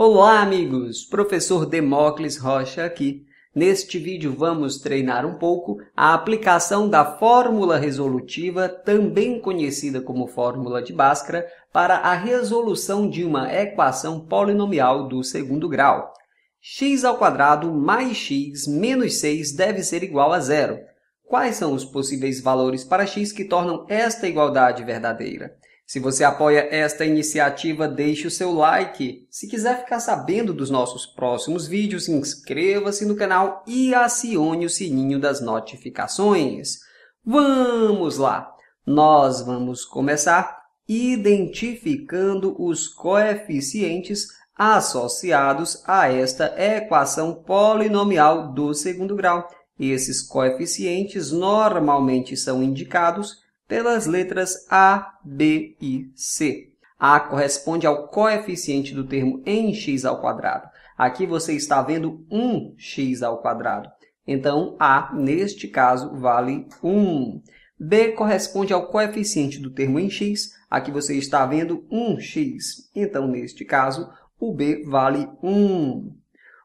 Olá, amigos! Professor Demócles Rocha aqui. Neste vídeo vamos treinar um pouco a aplicação da fórmula resolutiva, também conhecida como fórmula de Bhaskara, para a resolução de uma equação polinomial do segundo grau. x ao quadrado mais x menos 6 deve ser igual a zero. Quais são os possíveis valores para x que tornam esta igualdade verdadeira? Se você apoia esta iniciativa, deixe o seu like. Se quiser ficar sabendo dos nossos próximos vídeos, inscreva-se no canal e acione o sininho das notificações. Vamos lá! Nós vamos começar identificando os coeficientes associados a esta equação polinomial do segundo grau. Esses coeficientes normalmente são indicados pelas letras A, B e C. A corresponde ao coeficiente do termo em x ao quadrado. Aqui você está vendo 1x ao quadrado. Então, A, neste caso, vale 1. B corresponde ao coeficiente do termo em x. Aqui você está vendo 1x. Então, neste caso, o B vale 1.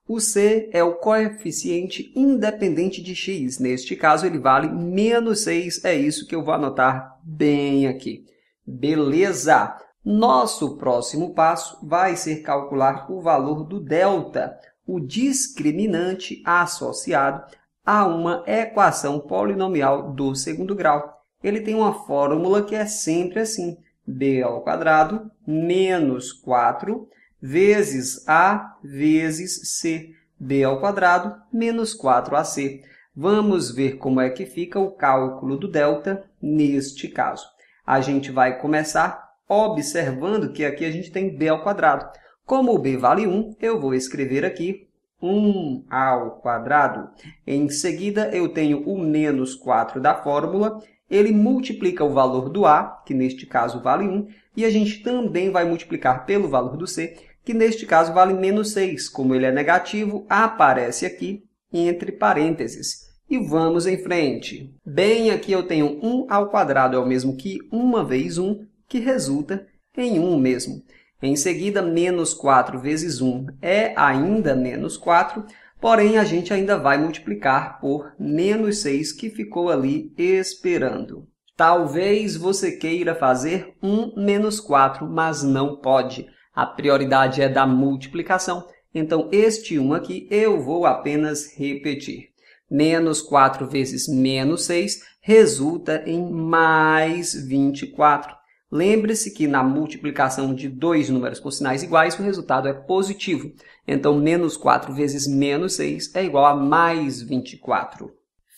O C é o coeficiente independente de x. Neste caso, ele vale menos 6. É isso que eu vou anotar bem aqui. Beleza! Nosso próximo passo vai ser calcular o valor do delta, o discriminante associado a uma equação polinomial do segundo grau. Ele tem uma fórmula que é sempre assim, b ao quadrado menos 4 vezes A vezes C, B ao quadrado, menos 4AC. Vamos ver como é que fica o cálculo do delta neste caso. A gente vai começar observando que aqui a gente tem b ao quadrado. Como o b vale 1, eu vou escrever aqui 1 ao quadrado. Em seguida, eu tenho o menos 4 da fórmula. Ele multiplica o valor do a, que neste caso vale 1, e a gente também vai multiplicar pelo valor do c, que neste caso vale menos 6. Como ele é negativo, aparece aqui entre parênteses. E vamos em frente. Bem, aqui eu tenho 1 ao quadrado, é o mesmo que 1 vezes 1, que resulta em 1 mesmo. Em seguida, menos 4 vezes 1 é ainda menos 4, porém a gente ainda vai multiplicar por menos 6, que ficou ali esperando. Talvez você queira fazer 1 menos 4, mas não pode. A prioridade é da multiplicação, então este 1 aqui eu vou apenas repetir. Menos 4 vezes menos 6 resulta em mais 24. Lembre-se que na multiplicação de dois números com sinais iguais, o resultado é positivo. Então, menos 4 vezes menos 6 é igual a mais 24.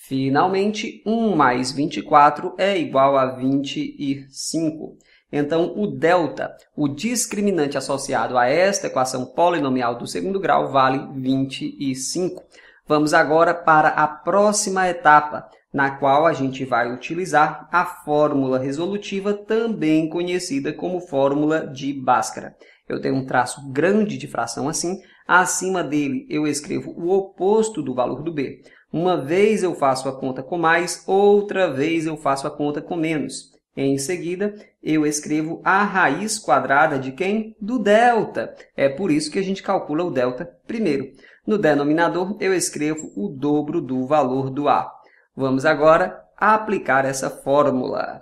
Finalmente, 1 mais 24 é igual a 25. Então, o delta, o discriminante associado a esta equação polinomial do segundo grau, vale 25. Vamos agora para a próxima etapa, na qual a gente vai utilizar a fórmula resolutiva, também conhecida como fórmula de Bhaskara. Eu tenho um traço grande de fração assim, acima dele eu escrevo o oposto do valor do B. Uma vez eu faço a conta com mais, outra vez eu faço a conta com menos. Em seguida, eu escrevo a raiz quadrada de quem? Do delta. É por isso que a gente calcula o delta primeiro. No denominador, eu escrevo o dobro do valor do a. Vamos agora aplicar essa fórmula.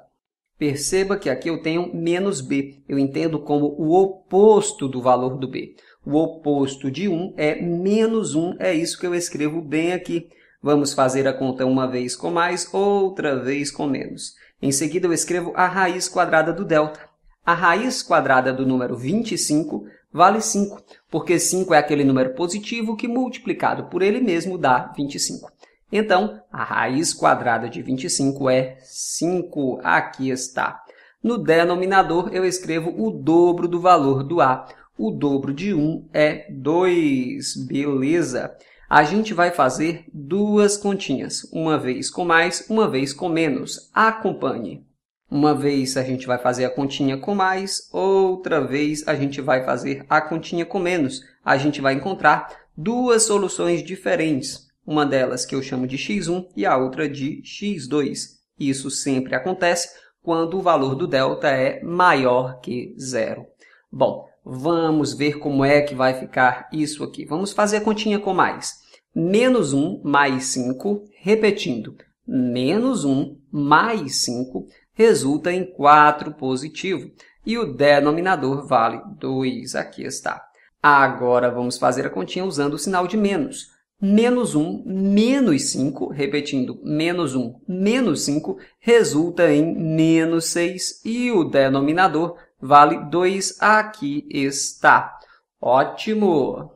Perceba que aqui eu tenho menos b. Eu entendo como o oposto do valor do b. O oposto de 1 é menos 1, é isso que eu escrevo bem aqui. Vamos fazer a conta uma vez com mais, outra vez com menos. Em seguida, eu escrevo a raiz quadrada do delta. A raiz quadrada do número 25 vale 5, porque 5 é aquele número positivo que, multiplicado por ele mesmo, dá 25. Então, a raiz quadrada de 25 é 5. Aqui está. No denominador, eu escrevo o dobro do valor do A. O dobro de 1 é 2. Beleza! a gente vai fazer duas continhas, uma vez com mais, uma vez com menos. Acompanhe. Uma vez a gente vai fazer a continha com mais, outra vez a gente vai fazer a continha com menos. A gente vai encontrar duas soluções diferentes, uma delas que eu chamo de x1 e a outra de x2. Isso sempre acontece quando o valor do delta é maior que zero. Bom, Vamos ver como é que vai ficar isso aqui. Vamos fazer a continha com mais. Menos 1 mais 5, repetindo. Menos 1 mais 5 resulta em 4 positivo. E o denominador vale 2. Aqui está. Agora vamos fazer a continha usando o sinal de menos. Menos 1 menos 5, repetindo, menos 1 menos 5 resulta em menos 6 e o denominador vale 2. Aqui está. Ótimo!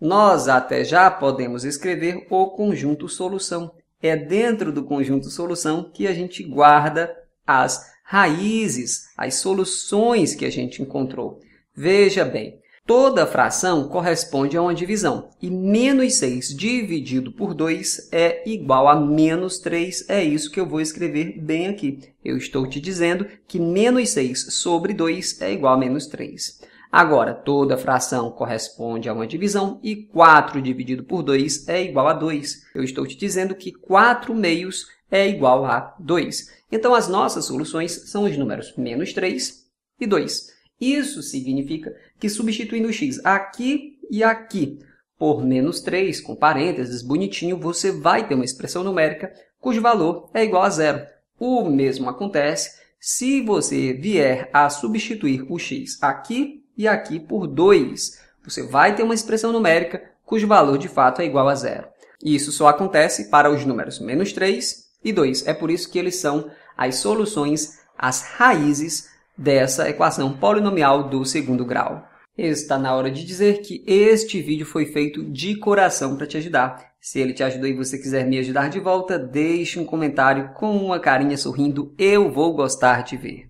Nós até já podemos escrever o conjunto solução. É dentro do conjunto solução que a gente guarda as raízes, as soluções que a gente encontrou. Veja bem, Toda fração corresponde a uma divisão. E menos 6 dividido por 2 é igual a menos 3. É isso que eu vou escrever bem aqui. Eu estou te dizendo que menos 6 sobre 2 é igual a menos 3. Agora, toda fração corresponde a uma divisão e 4 dividido por 2 é igual a 2. Eu estou te dizendo que 4 meios é igual a 2. Então, as nossas soluções são os números menos 3 e 2. Isso significa que substituindo x aqui e aqui por menos 3, com parênteses, bonitinho, você vai ter uma expressão numérica cujo valor é igual a zero. O mesmo acontece se você vier a substituir o x aqui e aqui por 2. Você vai ter uma expressão numérica cujo valor de fato é igual a zero. Isso só acontece para os números menos 3 e 2. É por isso que eles são as soluções, as raízes dessa equação polinomial do segundo grau. Está na hora de dizer que este vídeo foi feito de coração para te ajudar. Se ele te ajudou e você quiser me ajudar de volta, deixe um comentário com uma carinha sorrindo, eu vou gostar de ver.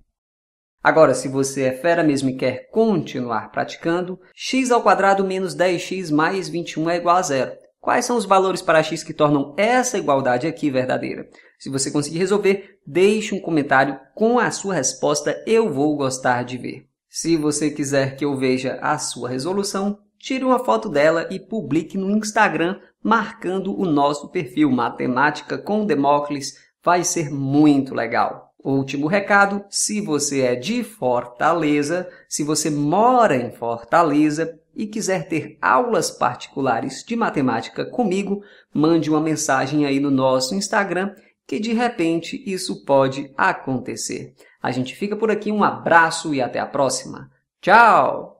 Agora, se você é fera mesmo e quer continuar praticando, x ao quadrado menos 10x mais 21 é igual a zero. Quais são os valores para x que tornam essa igualdade aqui verdadeira? Se você conseguir resolver, deixe um comentário com a sua resposta, eu vou gostar de ver. Se você quiser que eu veja a sua resolução, tire uma foto dela e publique no Instagram marcando o nosso perfil Matemática com Demócles. Vai ser muito legal. Último recado, se você é de Fortaleza, se você mora em Fortaleza, e quiser ter aulas particulares de matemática comigo, mande uma mensagem aí no nosso Instagram que de repente isso pode acontecer. A gente fica por aqui, um abraço e até a próxima. Tchau!